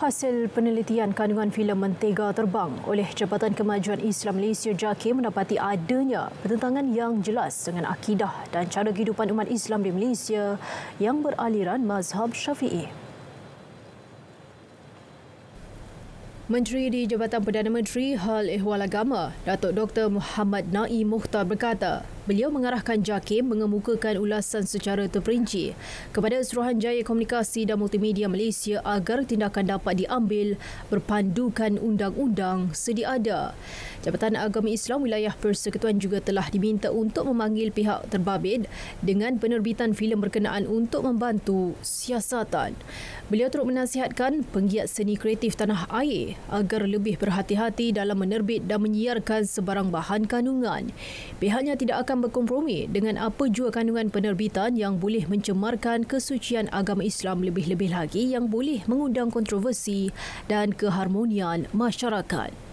Hasil penelitian kandungan filem mentega terbang oleh Jabatan Kemajuan Islam Malaysia JAKI mendapati adanya pertentangan yang jelas dengan akidah dan cara kehidupan umat Islam di Malaysia yang beraliran mazhab syafi'i. Menteri di Jabatan Perdana Menteri Hal Ehwal Agama, Datuk Dr. Muhammad Naim Mukhtar berkata, Beliau mengarahkan JAKIM mengemukakan ulasan secara terperinci kepada Suruhanjaya Komunikasi dan Multimedia Malaysia agar tindakan dapat diambil berpandukan undang-undang sedia ada. Jabatan Agama Islam Wilayah Persekutuan juga telah diminta untuk memanggil pihak terbabit dengan penerbitan filem berkenaan untuk membantu siasatan. Beliau turut menasihatkan penggiat seni kreatif tanah air agar lebih berhati-hati dalam menerbit dan menyiarkan sebarang bahan kandungan. Pihaknya tidak akan berkompromi dengan apa jua kandungan penerbitan yang boleh mencemarkan kesucian agama Islam lebih-lebih lagi yang boleh mengundang kontroversi dan keharmonian masyarakat.